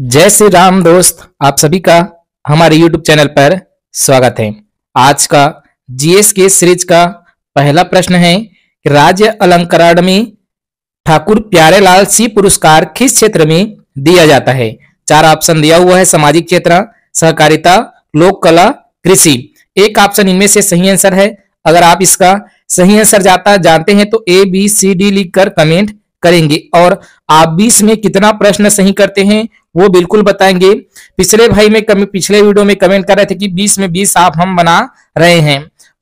जय श्री राम दोस्त आप सभी का हमारे YouTube चैनल पर स्वागत है आज का जीएस के सीरीज का पहला प्रश्न है कि राज्य अलंकरण में ठाकुर प्यारेलाल सी पुरस्कार किस क्षेत्र में दिया जाता है चार ऑप्शन दिया हुआ है सामाजिक क्षेत्र सहकारिता लोक कला कृषि एक ऑप्शन इनमें से सही आंसर है अगर आप इसका सही आंसर जाता जानते हैं तो ए बी सी डी लिख कर कमेंट करेंगे और आप बीस में कितना प्रश्न सही करते हैं वो बिल्कुल बताएंगे पिछले भाई में कमेंट पिछले वीडियो में कमेंट कर रहे थे कि 20 में 20 आप हम बना रहे हैं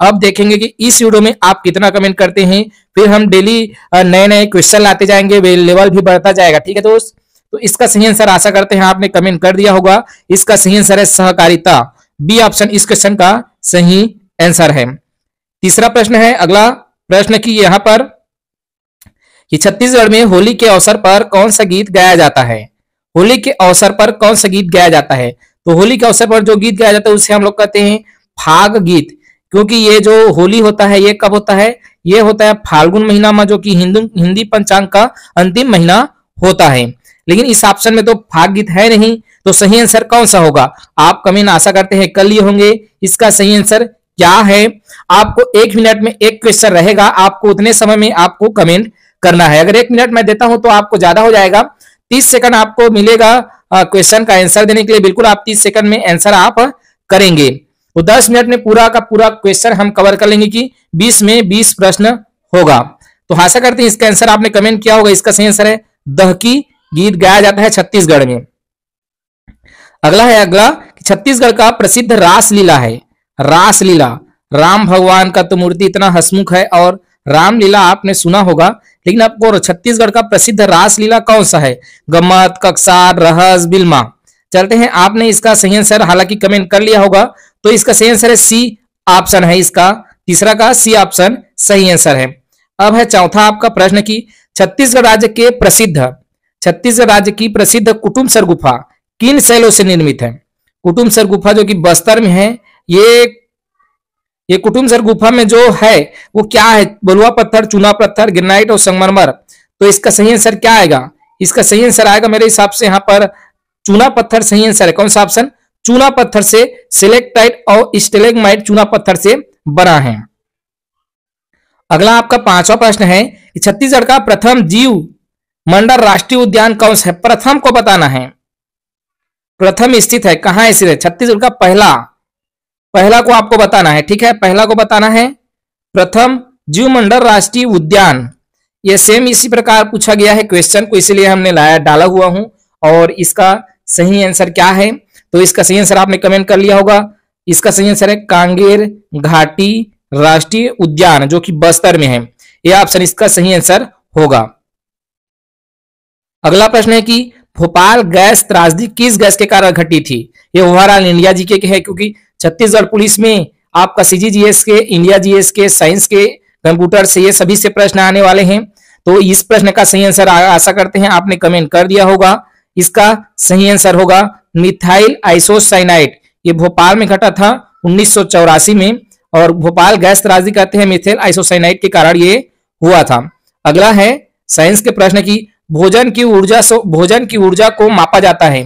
अब देखेंगे कि इस वीडियो में आप कितना कमेंट करते हैं फिर हम डेली नए नए क्वेश्चन लाते जाएंगे लेवल भी बढ़ता जाएगा ठीक है दोस्त तो इसका सही आंसर आशा करते हैं आपने कमेंट कर दिया होगा इसका सही आंसर है सहकारिता बी ऑप्शन इस क्वेश्चन का सही आंसर है तीसरा प्रश्न है अगला प्रश्न की यहां पर कि छत्तीसगढ़ में होली के अवसर पर कौन सा गीत गाया जाता है होली के अवसर पर कौन सा गीत गाया जाता है तो होली के अवसर पर जो गीत गाया जाता है उसे हम लोग कहते हैं फाग गीत क्योंकि ये जो होली होता है ये कब होता है ये होता है फाल्गुन महीना में जो कि हिंदू हिंदी पंचांग का अंतिम महीना होता है लेकिन इस ऑप्शन में तो फाग गीत है नहीं तो सही आंसर कौन सा होगा आप कमेंट आशा करते हैं कल ये होंगे इसका सही आंसर क्या है आपको एक मिनट में एक क्वेश्चन रहेगा आपको उतने समय में आपको कमेंट करना है अगर एक मिनट में देता हूं तो आपको ज्यादा हो जाएगा तीस सेकंड आपको मिलेगा क्वेश्चन का आंसर देने के लिए बिल्कुल आप तीस सेकंड में आंसर आप करेंगे तो 10 मिनट में पूरा का पूरा क्वेश्चन हम कवर कर लेंगे कि बीस में 20 प्रश्न होगा तो आशा करते हैं इसका आंसर आपने कमेंट किया होगा इसका सही आंसर है दहकी गीत गाया जाता है छत्तीसगढ़ में अगला है अगला छत्तीसगढ़ का प्रसिद्ध रासलीला है रासलीला राम भगवान का तो मूर्ति इतना हसमुख है और रामलीला आपने सुना होगा लेकिन आपको छत्तीसगढ़ का प्रसिद्ध रासलीला कौन सा है गम्मत ककसार रहस बिल्मा चलते हैं आपने इसका सही आंसर हालांकि कमेंट कर लिया होगा तो इसका सही आंसर है सी ऑप्शन है इसका तीसरा का सी ऑप्शन सही आंसर है अब है चौथा आपका प्रश्न की छत्तीसगढ़ राज्य के प्रसिद्ध छत्तीसगढ़ राज्य की प्रसिद्ध कुटुम्ब सर गुफा किन शैलों से निर्मित है कुटुम्ब सर गुफा जो कि बस्तर में है ये ये सर गुफा में जो है वो क्या है बलुआ पत्थर चूना पत्थर ग्रेनाइट और संगमरमर तो इसका सही आंसर क्या आएगा इसका सही आंसर आएगा मेरे हिसाब से यहाँ पर चूना पत्थर सही आंसर है कौन सा ऑप्शन चूना पत्थर से सिलेक्टाइट और स्टेलेगमाइट चूना पत्थर से बना है अगला आपका पांचवा प्रश्न है छत्तीसगढ़ का प्रथम जीव मंडल राष्ट्रीय उद्यान कौन सा है प्रथम को बताना है प्रथम स्थित है कहां स्थित है छत्तीसगढ़ का पहला पहला को आपको बताना है ठीक है पहला को बताना है प्रथम जीवमंडल राष्ट्रीय उद्यान ये सेम इसी प्रकार पूछा गया है क्वेश्चन को इसीलिए हमने लाया डाला हुआ हूं और इसका सही आंसर क्या है तो इसका सही आंसर आपने कमेंट कर लिया होगा इसका सही आंसर है कांगेर घाटी राष्ट्रीय उद्यान जो कि बस्तर में है यह ऑप्शन इसका सही आंसर होगा अगला प्रश्न है कि भोपाल गैस त्रासदी किस गैस के कारण घटी थी यह ओवरऑल इंडिया जीके के है क्योंकि छत्तीसगढ़ पुलिस में आपका सी जीएस के इंडिया जीएस के साइंस के कंप्यूटर से ये सभी से प्रश्न आने वाले हैं तो इस प्रश्न का सही आंसर आशा करते हैं आपने कमेंट कर दिया होगा इसका सही आंसर होगा मिथाइल आइसोसाइनाइट ये भोपाल में घटा था उन्नीस में और भोपाल गैस त्राजी कहते हैं मिथेल आइसोसाइनाइट के कारण ये हुआ था अगला है साइंस के प्रश्न की भोजन की ऊर्जा भोजन की ऊर्जा को मापा जाता है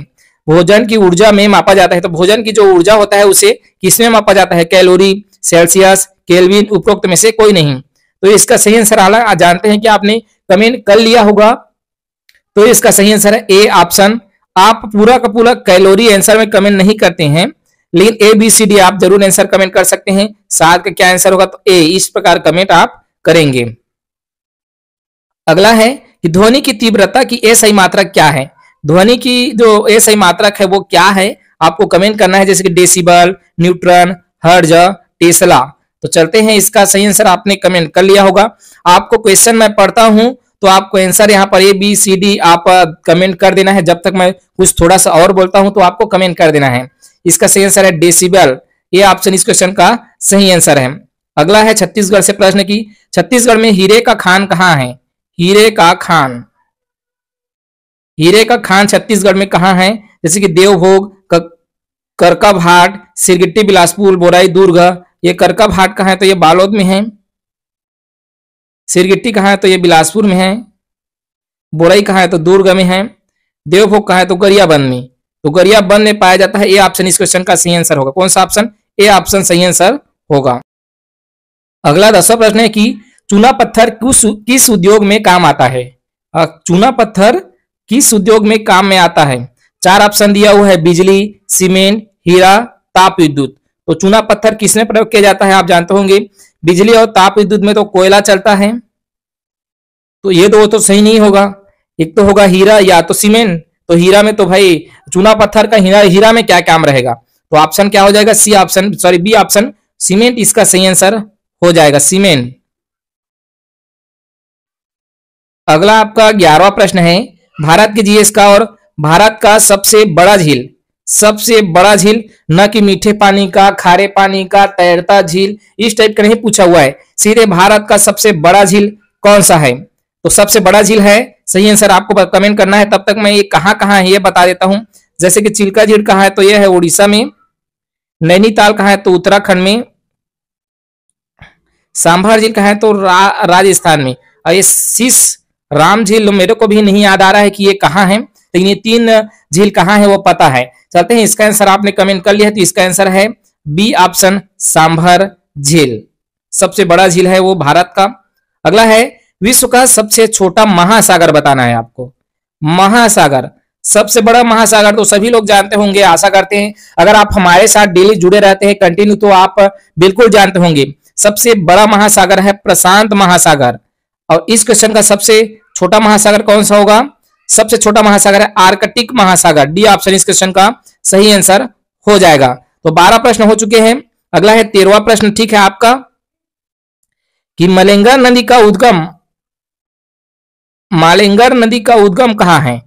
भोजन की ऊर्जा में मापा जाता है तो भोजन की जो ऊर्जा होता है उसे किसमें मापा जाता है कैलोरी सेल्सियस केल्विन उपरोक्त में से कोई नहीं तो इसका सही आंसर आला जानते हैं कि आपने कमेंट कर लिया होगा तो इसका सही आंसर है ए ऑप्शन आप पूरा का पूरा कैलोरी आंसर में कमेंट नहीं करते हैं लेकिन ए बी सी डी आप जरूर आंसर कमेंट कर सकते हैं सात का क्या आंसर होगा तो ए इस प्रकार कमेंट आप करेंगे अगला है कि ध्वनि की तीव्रता की ए सही मात्रा क्या है ध्वनि की जो एस सही मात्रक है वो क्या है आपको कमेंट करना है जैसे कि डेसिबल न्यूट्रन हर्ज टेस्ला तो चलते हैं इसका सही आंसर आपने कमेंट कर लिया होगा आपको क्वेश्चन मैं पढ़ता हूं तो आपको आंसर यहाँ पर ए बी सी डी आप कमेंट कर देना है जब तक मैं कुछ थोड़ा सा और बोलता हूं तो आपको कमेंट कर देना है इसका सही आंसर है डेसिबल ये ऑप्शन इस क्वेश्चन का सही आंसर है अगला है छत्तीसगढ़ से प्रश्न की छत्तीसगढ़ में हीरे का खान कहाँ है हीरे का खान हीरे का खान छत्तीसगढ़ में कहा है जैसे कि देवभोग करका भाट सिरगिट्टी बिलासपुर बोराई दुर्ग ये करका भाट कहा है तो ये बालोद में है सिरगिट्टी कहा है तो ये बिलासपुर में है बोराई कहा है तो दुर्ग में है देवभोग कहा है तो गरियाबंद में तो गरियाबंद में पाया जाता है ए ऑप्शन इस क्वेश्चन का सही आंसर होगा कौन सा ऑप्शन ए ऑप्शन सही आंसर होगा अगला दसवा प्रश्न है कि चूना पत्थर किस उद्योग में काम आता है चूना पत्थर किस उद्योग में काम में आता है चार ऑप्शन दिया हुआ है बिजली सीमेंट हीरा ताप विद्युत तो चूना पत्थर किसमें प्रयोग किया जाता है आप जानते होंगे बिजली और ताप विद्युत में तो कोयला चलता है तो ये दो तो सही नहीं होगा एक तो होगा हीरा या तो सीमेंट तो हीरा में तो भाई चूना पत्थर का हीरा हीरा में क्या काम रहेगा तो ऑप्शन क्या हो जाएगा C option sorry B option cement इसका सही आंसर हो जाएगा सीमेंट अगला आपका ग्यारहवा प्रश्न है भारत के जीएस का और भारत का सबसे बड़ा झील सबसे बड़ा झील न कि मीठे पानी का खारे पानी का तैरता झील इस टाइप का नहीं पूछा हुआ है सीधे भारत का सबसे बड़ा झील कौन सा है तो सबसे बड़ा झील है सही आंसर आपको कमेंट करना है तब तक मैं ये कहाँ कहाँ है ये बता देता हूं जैसे कि चिल्का झील कहाँ है तो यह है उड़ीसा में नैनीताल कहाँ है तो उत्तराखंड में सांभर झील कहाँ है तो रा, राजस्थान में और ये शीश राम झील तो मेरे को भी नहीं याद आ रहा है कि ये कहाँ है लेकिन ये तीन झील कहाँ है वो पता है चलते हैं इसका आंसर आपने कमेंट कर लिया तो इसका आंसर है बी ऑप्शन सांभर झील सबसे बड़ा झील है वो भारत का अगला है विश्व का सबसे छोटा महासागर बताना है आपको महासागर सबसे बड़ा महासागर तो सभी लोग जानते होंगे आशा करते हैं अगर आप हमारे साथ डेली जुड़े रहते हैं कंटिन्यू तो आप बिल्कुल जानते होंगे सबसे बड़ा महासागर है प्रशांत महासागर और इस क्वेश्चन का सबसे छोटा महासागर कौन सा होगा सबसे छोटा महासागर है आर्कटिक महासागर डी ऑप्शन इस क्वेश्चन का सही आंसर हो जाएगा तो बारह प्रश्न हो चुके हैं अगला है तेरवा प्रश्न ठीक है आपका कि मलेंगर नदी का उद्गम मालेंगर नदी का उद्गम कहाँ है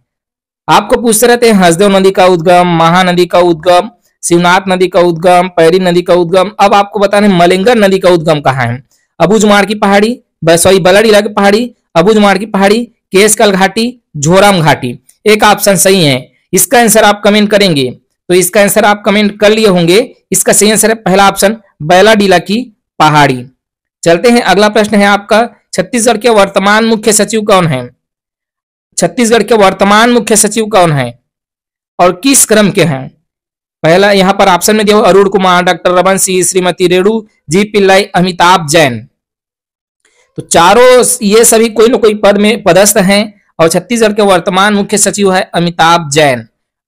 आपको पूछते रहते हैं हसदेव नदी का उद्गम महानदी का उद्गम शिवनाथ नदी का उद्गम पैरी नदी का उद्गम अब आपको बताने मलेंगर नदी का उद्गम कहाँ है अबूजमार की पहाड़ी बसोई बलड़ इला की पहाड़ी अबूझमाड़ की पहाड़ी केसकल घाटी झोराम घाटी एक ऑप्शन सही है इसका आंसर आप कमेंट करेंगे तो इसका आंसर आप कमेंट कर लिए होंगे इसका सही आंसर है पहला ऑप्शन बैलाडीला की पहाड़ी चलते हैं अगला प्रश्न है आपका छत्तीसगढ़ के वर्तमान मुख्य सचिव कौन है छत्तीसगढ़ के वर्तमान मुख्य सचिव कौन है और किस क्रम के हैं पहला यहां पर ऑप्शन में दिया अरुण कुमार डॉक्टर रमन सिंह श्रीमती रेणु जी पिल्लाई अमिताभ जैन तो चारों ये सभी कोई ना कोई पद में पदस्थ हैं और छत्तीसगढ़ के वर्तमान मुख्य सचिव है अमिताभ जैन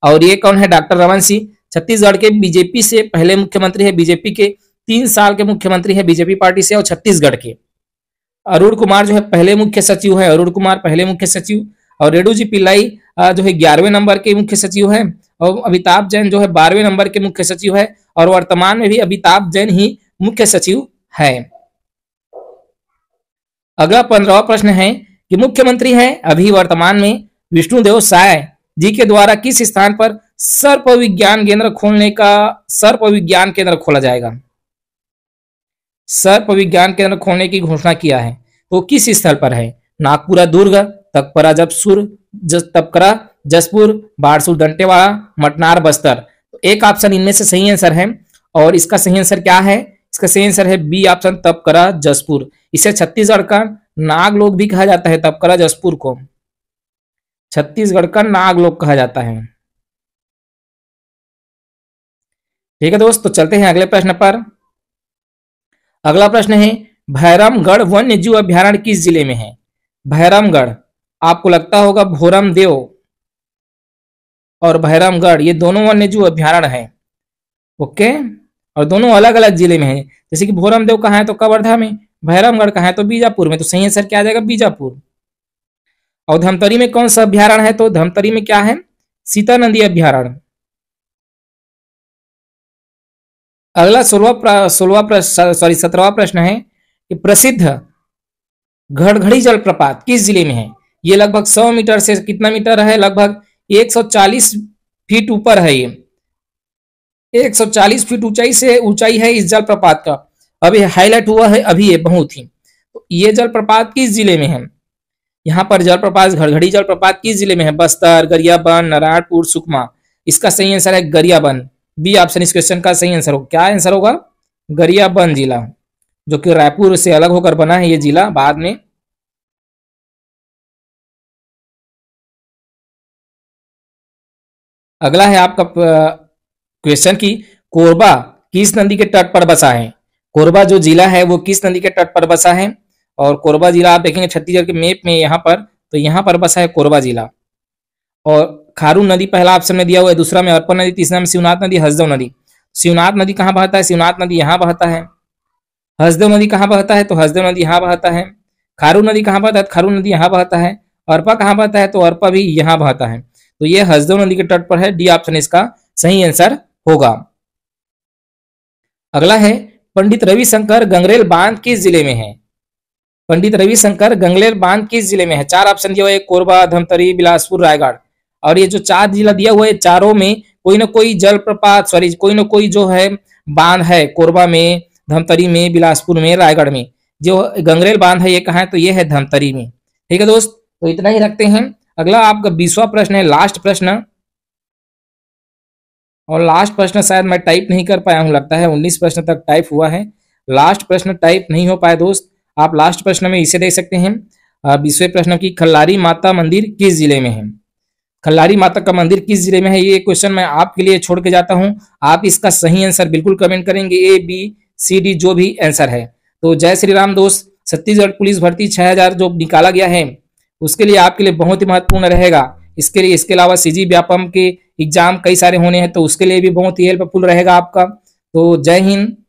और ये कौन है डॉक्टर रमन सिंह छत्तीसगढ़ के बीजेपी से पहले मुख्यमंत्री है बीजेपी के तीन साल के मुख्यमंत्री है बीजेपी पार्टी से और छत्तीसगढ़ के अरुण कुमार जो है पहले मुख्य सचिव है अरुण कुमार पहले मुख्य सचिव और रेडू जी पिल्लाई जो है ग्यारहवें नंबर के मुख्य सचिव है और अमिताभ जैन जो है बारहवें नंबर के मुख्य सचिव है और वर्तमान में भी अमिताभ जैन ही मुख्य सचिव है अगला पंद्रह प्रश्न है कि मुख्यमंत्री है अभी वर्तमान में विष्णुदेव साय जी के द्वारा किस स्थान पर सर्प विज्ञान केंद्र खोलने का सर्प विज्ञान केंद्र खोला जाएगा सर्प विज्ञान केंद्र खोलने की घोषणा किया है तो किस स्थल पर है नागपुरा दुर्ग तकपरा जबसुर तपकरा जसपुर बारसूर दंटेवाड़ा मटनार बस्तर तो एक ऑप्शन इनमें से सही आंसर है और इसका सही आंसर क्या है इसका सही आंसर है बी ऑप्शन तपकरा जसपुर इसे छत्तीसगढ़ का नागलोक भी कहा जाता है तपकरा जसपुर को छत्तीसगढ़ का नागलोक कहा जाता है ठीक है तो चलते हैं अगले प्रश्न पर अगला प्रश्न है भैरमगढ़ वन्य जीव अभ्यारण्य किस जिले में है भैरमगढ़ आपको लगता होगा भोरम देव और भैरमगढ़ ये दोनों वन्य जीव अभ्यारण्य है ओके और दोनों अलग अलग जिले में है जैसे कि भोरमदेव कहा है तो कवर्धा में भैरमगढ़ कहा है तो बीजापुर में तो सही आंसर क्या आ जाएगा बीजापुर और धमतरी में कौन सा अभ्यारण है तो धमतरी में क्या है सीता नंदी अभ्यारण अगला सोलवा सोलवा प्रश्न सॉरी सत्रहवा प्रश्न है कि प्रसिद्ध घड़घड़ी जलप्रपात किस जिले में है ये लगभग 100 मीटर से कितना मीटर है लगभग 140 फीट ऊपर है ये 140 फीट ऊंचाई से ऊंचाई है इस जलप्रपात का अभी हाईलाइट हुआ है अभी ये बहुत ही तो ये जलप्रपात किस जिले में है यहाँ पर जलप्रपात घड़घड़ी जलप्रपात किस जिले में है बस्तर गरियाबंद नारायणपुर सुकमा इसका सही आंसर है गरियाबंद बी ऑप्शन इस क्वेश्चन का सही आंसर होगा क्या आंसर होगा गरियाबंद जिला जो कि रायपुर से अलग होकर बना है ये जिला बाद में अगला है आपका क्वेश्चन की कोरबा किस नदी के तट पर बसा है कोरबा जो जिला है वो किस नदी के तट पर बसा है और कोरबा जिला आप देखेंगे छत्तीसगढ़ के मैप में यहाँ पर तो यहाँ पर बसा है कोरबा जिला और खारून नदी पहला ऑप्शन में दिया हुआ है दूसरा में अर्पण नदी तीसरा में शिवनाथ नदी हसदेव नदी शिवनाथ नदी कहाँ बहता है शिवनाथ नदी यहाँ बहता है हसदेव नदी कहाँ बहता है तो हसदेव नदी यहाँ बहता है खारू नदी कहाँ बहता है तो खारू नदी यहाँ बहता है अर्पा कहाँ बहता है तो अर्पा भी यहाँ बहता है तो ये हसदेव नदी के तट पर है डी ऑप्शन इसका सही आंसर होगा अगला है पंडित रविशंकर गंगरेल बांध किस जिले में है पंडित रविशंकर गंगरेल बांध किस जिले में है चार ऑप्शन दिया हुआ है कोरबा धमतरी बिलासपुर रायगढ़ और ये जो चार जिला दिया हुआ है चारों में कोई ना कोई जलप्रपात सॉरी कोई ना कोई जो है बांध है कोरबा में धमतरी में बिलासपुर में रायगढ़ में जो गंगरेल बांध है ये कहा है तो ये है धमतरी में ठीक है दोस्त तो इतना ही रखते हैं अगला आपका बीसवा प्रश्न है लास्ट प्रश्न और लास्ट प्रश्न शायद मैं टाइप नहीं कर पाया हूँ लगता है उन्नीस प्रश्न तक टाइप हुआ है लास्ट प्रश्न टाइप नहीं हो पाया दोस्त आप लास्ट प्रश्न में इसे देख सकते हैं बीसवें प्रश्न की खल्लारी माता मंदिर किस जिले में है खल्लारी माता का मंदिर किस जिले में है ये क्वेश्चन मैं आपके लिए छोड़ के जाता हूँ आप इसका सही आंसर बिल्कुल कमेंट करेंगे ए बी सी डी जो भी आंसर है तो जय श्री राम दोस्त छत्तीसगढ़ पुलिस भर्ती 6000 जो निकाला गया है उसके लिए आपके लिए बहुत ही महत्वपूर्ण रहेगा इसके लिए इसके अलावा सी व्यापम के एग्जाम कई सारे होने हैं तो उसके लिए भी बहुत ही हेल्पफुल रहेगा आपका तो जय हिंद